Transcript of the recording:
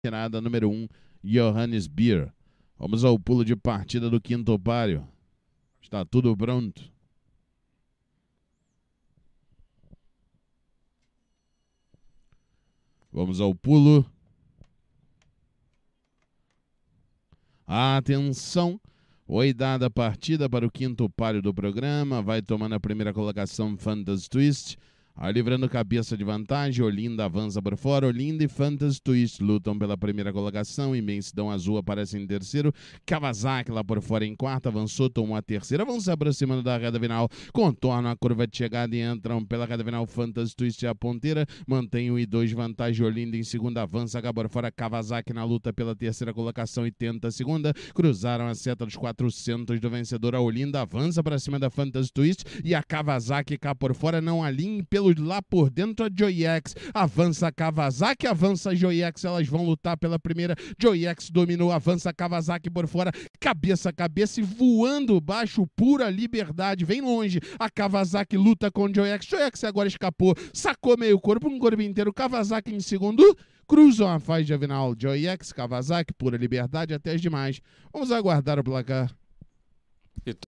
tirada número 1, um, Johannes Beer. Vamos ao pulo de partida do quinto páreo. Está tudo pronto. Vamos ao pulo. Atenção! Oidada partida para o quinto páreo do programa. Vai tomando a primeira colocação Fantas Twist livrando cabeça de vantagem, Olinda avança por fora. Olinda e Fantasy Twist lutam pela primeira colocação. Imensidão Azul aparece em terceiro. Kawasaki lá por fora em quarta. Avançou, tomou a terceira. Vão se aproximando da reta final. Contornam a curva de chegada e entram pela reta final. Fantasy Twist é a ponteira. Mantém um e dois vantagem. Olinda em segunda avança. Acaba por fora. Kawasaki na luta pela terceira colocação e tenta a segunda. Cruzaram a seta dos 400 do vencedor. A Olinda avança para cima da Fantasy Twist. E a Kawasaki cá por fora não alinha pelo lá por dentro a Joyex. Avança Kawasaki, avança Joyex, elas vão lutar pela primeira. Joyex dominou, avança Kawasaki por fora, cabeça a cabeça e voando baixo, pura liberdade, vem longe. A Kawasaki luta com Joyex. Joyex agora escapou, sacou meio corpo, um corpo inteiro. Kawasaki em segundo cruzam a faixa final X Kawasaki, Pura Liberdade, até as demais. Vamos aguardar o placar.